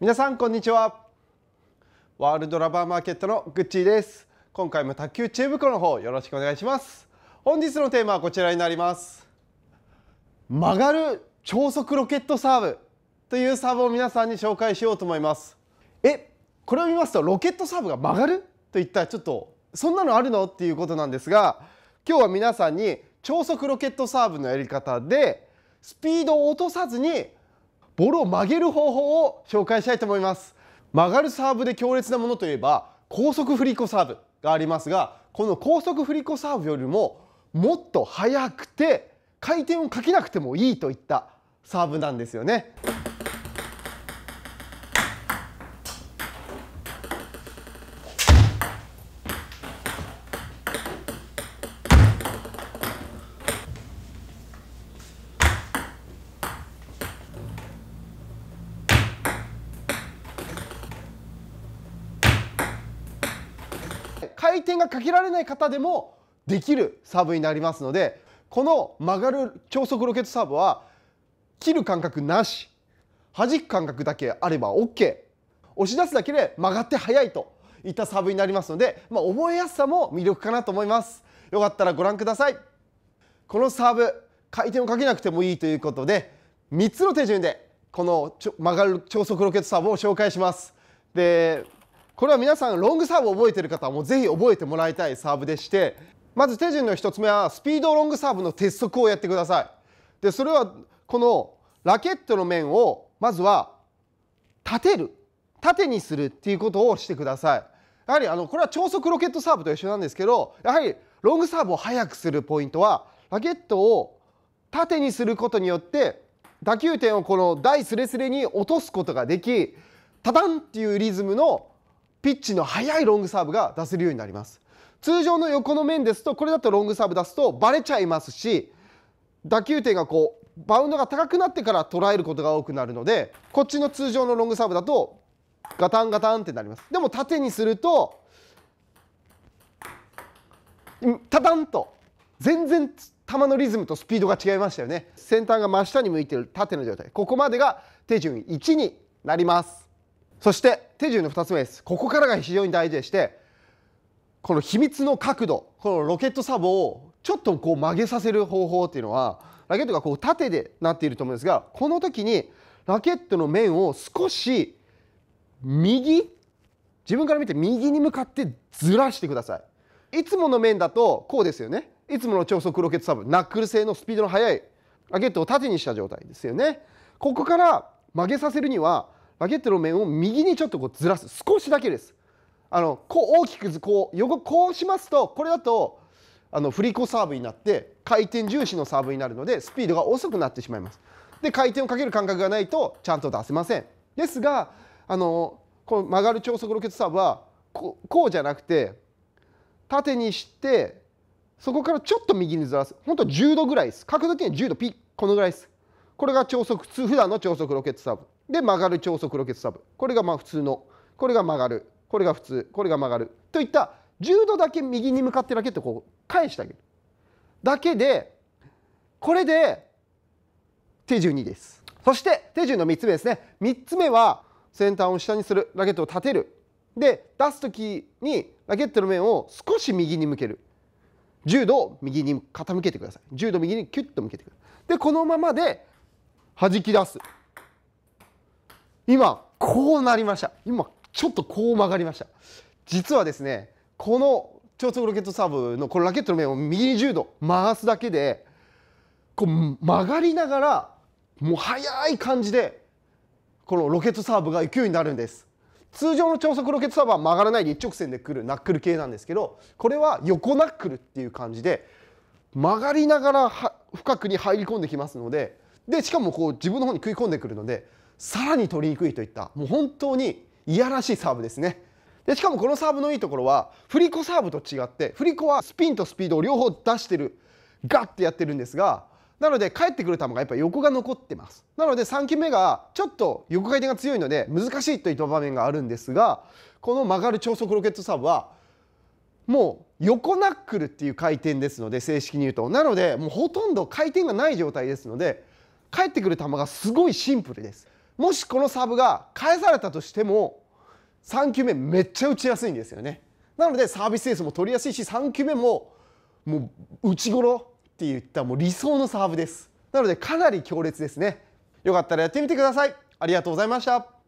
皆さんこんにちはワールドラバーマーケットのぐっちーです今回も卓球知恵袋の方よろしくお願いします本日のテーマはこちらになります曲がる超速ロケットサーブというサーブを皆さんに紹介しようと思いますえこれを見ますとロケットサーブが曲がると言ったらちょっとそんなのあるのっていうことなんですが今日は皆さんに超速ロケットサーブのやり方でスピードを落とさずにボールを曲げる方法を紹介したいと思います曲がるサーブで強烈なものといえば高速振り子サーブがありますがこの高速振り子サーブよりももっと速くて回転をかけなくてもいいといったサーブなんですよね。回転がかけられない方でもできるサーブになりますのでこの曲がる超速ロケットサーブは切る感覚なし弾く感覚だけあれば OK 押し出すだけで曲がって速いといったサーブになりますので、まあ、覚えやすさも魅力かなと思いますよかったらご覧くださいこのサーブ回転をかけなくてもいいということで3つの手順でこの曲がる超速ロケットサーブを紹介しますでこれは皆さんロングサーブを覚えてる方はもうぜひ覚えてもらいたいサーブでしてまず手順の1つ目はスピードロングサーブの鉄則をやってくださいでそれはこのラケットの面をまずは立てる縦にするっていうことをしてくださいやはりあのこれは超速ロケットサーブと一緒なんですけどやはりロングサーブを速くするポイントはラケットを縦にすることによって打球点をこの台すれすれに落とすことができタタンっていうリズムのピッチの速いロングサーブが出せるようになります通常の横の面ですとこれだとロングサーブ出すとバレちゃいますし打球点がこうバウンドが高くなってから捉えることが多くなるのでこっちの通常のロングサーブだとガタンガタンってなりますでも縦にするとタタンと全然球のリズムとスピードが違いましたよね先端が真下に向いてる縦の状態ここまでが手順1になりますそして手順の2つ目です。ここからが非常に大事でして、この秘密の角度、このロケットサボをちょっとこう曲げさせる方法っていうのは、ラケットがこう縦でなっていると思うんですが、この時にラケットの面を少し右、自分から見て右に向かってずらしてください。いつもの面だとこうですよね。いつもの超速ロケットサブ、ナックル製のスピードの速いラケットを縦にした状態ですよね。ここから曲げさせるには、バゲットの面を右にちょっとこうずらす少しだけですあのこう大きくこう横こうしますとこれだとあの振り子サーブになって回転重視のサーブになるのでスピードが遅くなってしまいますで回転をかける感覚がないとちゃんと出せませんですがあのこの曲がる超速ロケットサーブはこうじゃなくて縦にしてそこからちょっと右にずらす本当10度ぐらいです角度的に10度ピッこのぐらいですこれが超速普段の超速ロケットサーブで曲がる超速ロケットサブこれがまあ普通のこれが曲がるこれが普通これが曲がるといった10度だけ右に向かってラケットをこう返してあげるだけでこれで手順2ですそして手順の3つ目ですね3つ目は先端を下にするラケットを立てるで出す時にラケットの面を少し右に向ける10度右に傾けてください10度右にキュッと向けてくださいでこのままで弾き出す今こうなりました今ちょっとこう曲がりました実はですねこの超速ロケットサーブのこのラケットの面を右に10度回すだけでこう曲がりながらもう速い感じでこのロケットサーブがようになるんです通常の超速ロケットサーブは曲がらないで一直線でくるナックル系なんですけどこれは横ナックルっていう感じで曲がりながら深くに入り込んできますのででしかもこう自分の方に食い込んでくるのでさらに取りにくいといったもう本当にいやらしいサーブですねでしかもこのサーブのいいところは振り子サーブと違って振り子はスピンとスピードを両方出してるガッてやってるんですがなので返ってくる球がやっぱ横が残ってますなので3球目がちょっと横回転が強いので難しいといった場面があるんですがこの曲がる超速ロケットサーブはもう横ナックルっていう回転ですので正式に言うとなのでもうほとんど回転がない状態ですので返ってくる球がすごいシンプルですもしこのサーブが返されたとしても3球目めっちゃ打ちやすいんですよねなのでサービスエースも取りやすいし3球目ももう打ち頃って言ったもう理想のサーブですなのでかなり強烈ですねよかったらやってみてくださいありがとうございました